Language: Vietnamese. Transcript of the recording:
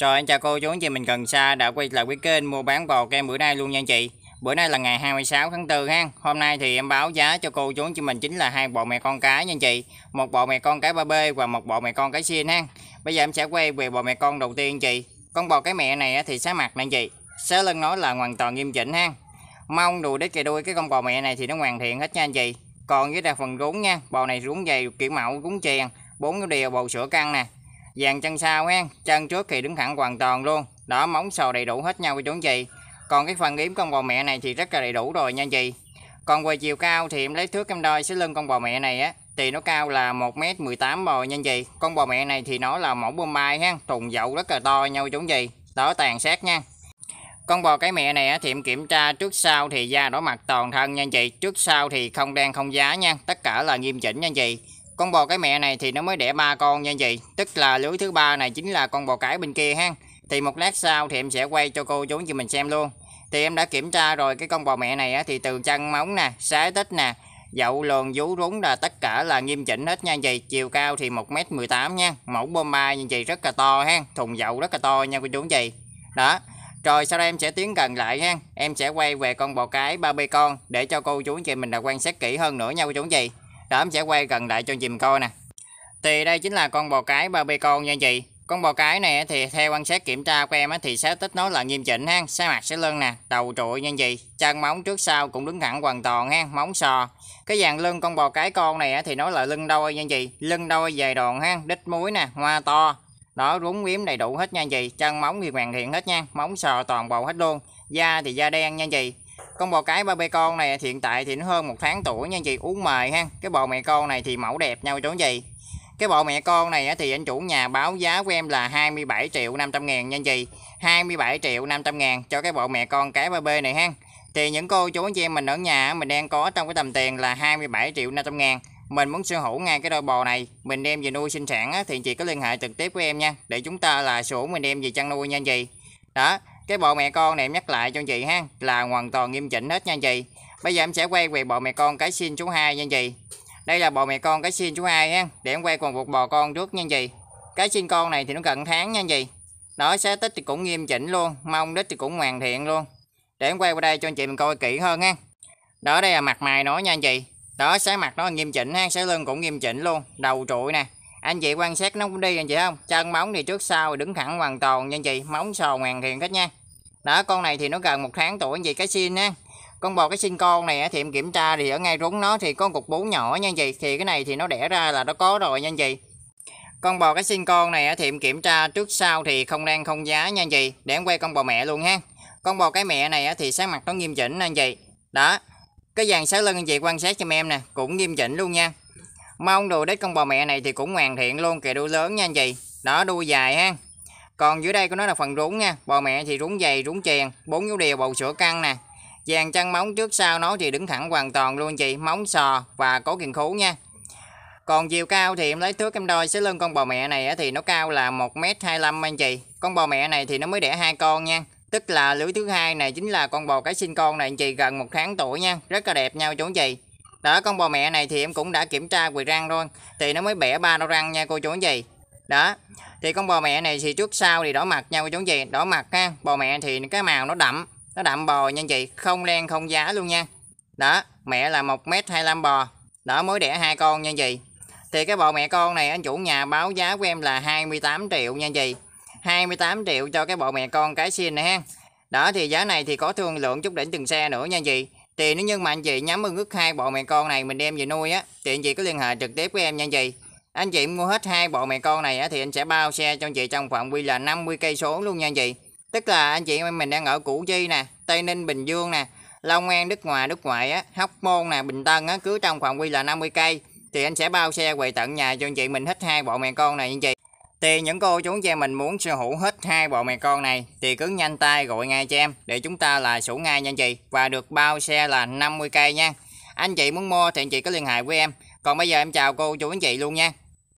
Rồi anh chào cô chú anh chị mình cần xa đã quay lại với kênh mua bán bò kem bữa nay luôn nha anh chị. Bữa nay là ngày 26 tháng 4 ha. Hôm nay thì em báo giá cho cô chú anh chị mình chính là hai bò mẹ con cái nha anh chị. Một bò mẹ con cái 3B và một bò mẹ con cái xin ha. Bây giờ em sẽ quay về bò mẹ con đầu tiên anh chị. Con bò cái mẹ này thì xá mặt nè anh chị. Xá lưng nói là hoàn toàn nghiêm chỉnh ha. Mong đùi đít kề đuôi cái con bò mẹ này thì nó hoàn thiện hết nha anh chị. Còn với đa phần rốn nha. Bò này rốn dày kiểu mẫu rốn chèn, bốn cái đều bầu sữa căng nè dàn chân sau ha chân trước thì đứng thẳng hoàn toàn luôn đó móng sò đầy đủ hết nhau với anh chị còn cái phần yếm con bò mẹ này thì rất là đầy đủ rồi nha chị còn về chiều cao thì em lấy thước em đo cái lưng con bò mẹ này á thì nó cao là 1m18 bò nha chị con bò mẹ này thì nó là mẫu bông mai ha thùng dậu rất là to nhau chú gì đó tàn sát nha con bò cái mẹ này thì em kiểm tra trước sau thì da đó mặt toàn thân nha chị trước sau thì không đen không giá nha tất cả là nghiêm chỉnh nha chị con bò cái mẹ này thì nó mới đẻ ba con nha chị tức là lưới thứ ba này chính là con bò cái bên kia ha thì một lát sau thì em sẽ quay cho cô chú chị mình xem luôn thì em đã kiểm tra rồi cái con bò mẹ này á, thì từ chân móng nè sái tích nè dậu lường vú rúng là tất cả là nghiêm chỉnh hết nha chị chiều cao thì 1m18 nha mẫu bom ba anh chị rất là to ha thùng dậu rất là to nha cô chú anh chị đó rồi sau đây em sẽ tiến gần lại ha em sẽ quay về con bò cái ba bê con để cho cô chú anh chị mình là quan sát kỹ hơn nữa nha cô chú anh chị rồi em sẽ quay gần lại cho dìm coi nè thì đây chính là con bò cái ba bê con nha anh chị con bò cái này thì theo quan sát kiểm tra của em thì sẽ tích nó là nghiêm chỉnh ha xe mặt sẽ lưng nè đầu trụi anh chị. chân móng trước sau cũng đứng thẳng hoàn toàn ha móng sò cái dàn lưng con bò cái con này thì nó là lưng đôi nha anh chị, lưng đôi dài đòn ha đít muối nè hoa to đó rúng yếm đầy đủ hết nha anh chị. chân móng thì hoàn thiện hết nha móng sò toàn bộ hết luôn da thì da đen nha anh chị con bò cái ba bê con này hiện tại thì nó hơn một tháng tuổi nha anh chị uống mời ha cái bò mẹ con này thì mẫu đẹp nhau chỗ gì cái bò mẹ con này thì anh chủ nhà báo giá của em là 27 triệu 500 ngàn nha anh chị 27 triệu 500 ngàn cho cái bộ mẹ con cái ba b này ha Thì những cô chú anh chị em mình ở nhà mình đang có trong cái tầm tiền là 27 triệu 500 ngàn Mình muốn sở hữu ngay cái đôi bò này Mình đem về nuôi sinh sản thì chị có liên hệ trực tiếp với em nha Để chúng ta là sổ mình đem về chăn nuôi nha anh chị Đó cái bộ mẹ con này em nhắc lại cho anh chị ha là hoàn toàn nghiêm chỉnh hết nha anh chị bây giờ em sẽ quay về bộ mẹ con cái xin số 2 nha anh chị đây là bộ mẹ con cái xin số 2 ha để em quay còn một bò con trước nha anh chị cái xin con này thì nó gần tháng nha anh chị đó xé tích thì cũng nghiêm chỉnh luôn mong đít thì cũng hoàn thiện luôn để em quay qua đây cho anh chị mình coi kỹ hơn ha đó đây là mặt mày nó nha anh chị đó xé mặt nó nghiêm chỉnh ha xé lưng cũng nghiêm chỉnh luôn đầu trụi nè anh chị quan sát nó cũng đi anh chị không chân móng thì trước sau đứng thẳng hoàn toàn nha anh chị móng sò hoàn thiện hết nha đó con này thì nó gần một tháng tuổi anh chị cái xin nha con bò cái sinh con này thì em kiểm tra thì ở ngay rốn nó thì có cục bú nhỏ nha anh chị thì cái này thì nó đẻ ra là nó có rồi nha anh chị con bò cái sinh con này thì em kiểm tra trước sau thì không đang không giá nha anh chị để em quay con bò mẹ luôn ha con bò cái mẹ này thì sáng mặt nó nghiêm chỉnh anh chị đó cái dàn sáu lưng anh chị quan sát cho em nè cũng nghiêm chỉnh luôn nha mà ông đùi đít con bò mẹ này thì cũng hoàn thiện luôn kìa đuôi lớn nha anh chị. Đó đuôi dài ha. Còn dưới đây của nó là phần rúng nha. Bò mẹ thì rúng dày, rúng chèn, bốn dấu đều bầu sữa căng nè. Dàn chân móng trước sau nó thì đứng thẳng hoàn toàn luôn chị, móng sò và có kiền khú nha. Còn chiều cao thì em lấy thước em đo số lưng con bò mẹ này thì nó cao là 1m25 anh chị. Con bò mẹ này thì nó mới đẻ hai con nha. Tức là lưỡi thứ hai này chính là con bò cái sinh con này anh chị gần một tháng tuổi nha. Rất là đẹp nhau chú anh chị đó con bò mẹ này thì em cũng đã kiểm tra quỳ răng rồi thì nó mới bẻ ba đôi răng nha cô chú anh chị đó thì con bò mẹ này thì trước sau thì đỏ mặt nha cô chú anh chị đỏ mặt ha bò mẹ thì cái màu nó đậm nó đậm bò nha anh chị không len không giá luôn nha đó mẹ là một m hai bò đó mới đẻ hai con nha anh chị thì cái bò mẹ con này anh chủ nhà báo giá của em là 28 triệu nha anh chị 28 triệu cho cái bộ mẹ con cái xin này ha đó thì giá này thì có thương lượng chút đỉnh từng xe nữa nha anh chị thì nếu như mà anh chị nhắm ưng ức hai bộ mẹ con này mình đem về nuôi á thì anh chị có liên hệ trực tiếp với em nha anh chị anh chị mua hết hai bộ mẹ con này á, thì anh sẽ bao xe cho anh chị trong phạm vi là 50 cây số luôn nha anh chị tức là anh chị mình đang ở củ chi nè tây ninh bình dương nè long an đức hòa đức ngoại á hóc môn nè bình tân á cứ trong phạm vi là 50 cây thì anh sẽ bao xe về tận nhà cho anh chị mình hết hai bộ mẹ con này anh chị thì những cô chú anh mình muốn sở hữu hết hai bộ mẹ con này thì cứ nhanh tay gọi ngay cho em để chúng ta là sủ ngay nha anh chị và được bao xe là 50 cây nha. Anh chị muốn mua thì anh chị có liên hệ với em. Còn bây giờ em chào cô chú anh chị luôn nha.